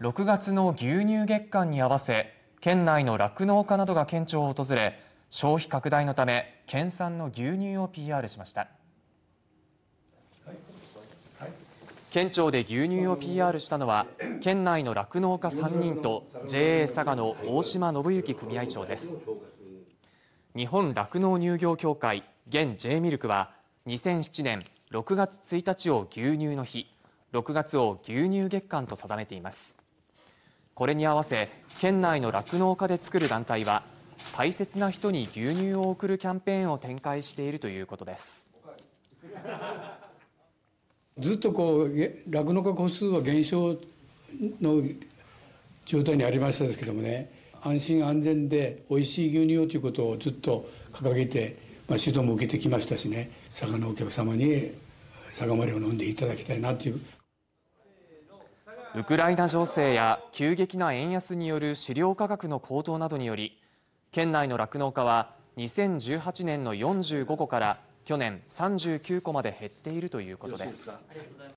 6月の牛乳月間に合わせ県内の酪農家などが県庁を訪れ消費拡大のため県産の牛乳を PR しました、県庁で牛乳を PR したのは県内の酪農家3人と JA 佐賀の大島信之組合長です日本酪農乳業協会現 J ミルクは2007年6月1日を牛乳の日6月を牛乳月間と定めていますこれに合わせ県内の酪農家で作る団体は大切な人に牛乳を送るキャンペーンを展開しているということです。ずっとこう酪農家個数は減少の状態にありましたですけどもね安心安全で美味しい牛乳をということをずっと掲げて、まあ、指導も受けてきましたしね佐賀のお客様に酒盛りを飲んでいただきたいなというウクライナ情勢や急激な円安による飼料価格の高騰などにより県内の酪農家は2018年の45個から去年39個まで減っているということです。